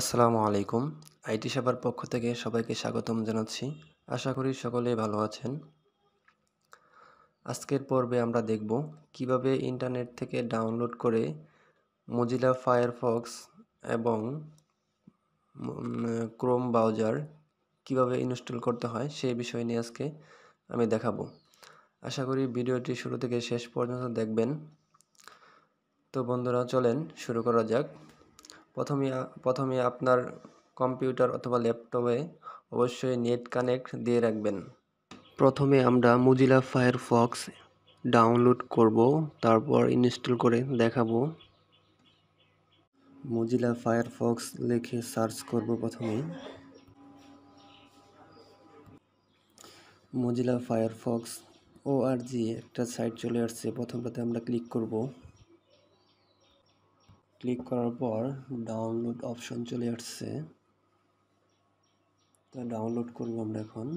আসসালামু আলাইকুম আইটি সেবার পক্ষ থেকে সবাইকে স্বাগতম জানাচ্ছি আশা করি সকলেই ভালো আছেন আজকের পর্বে আমরা দেখব কিভাবে ইন্টারনেট থেকে ডাউনলোড করে মজিলা ফায়ারফক্স এবং ক্রোম ব্রাউজার কিভাবে ইনস্টল করতে হয় সেই বিষয় নিয়ে আজকে আমি দেখাবো আশা করি ভিডিওটি শুরু থেকে শেষ পর্যন্ত দেখবেন তো বন্ধুরা চলেন শুরু করা যাক প্রথমে প্রথমে আপনার কম্পিউটার অথবা ল্যাপটপে অবশ্যই নেট কানেক্ট দিয়ে রাখবেন প্রথমে আমরা মুজিলা ফায়ারফক্স ডাউনলোড করব তারপর ইনস্টল করে দেখাবো মুজিলা ফায়ারফক্স লিখে সার্চ করব প্রথমে মজিলা ফায়ারফক্স ও আর জি একটা সাইট চলে আসছে প্রথমটাতে আমরা ক্লিক করব ক্লিক করার পর ডাউনলোড অপশন চলে আসছে তা ডাউনলোড করব আমরা এখন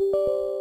you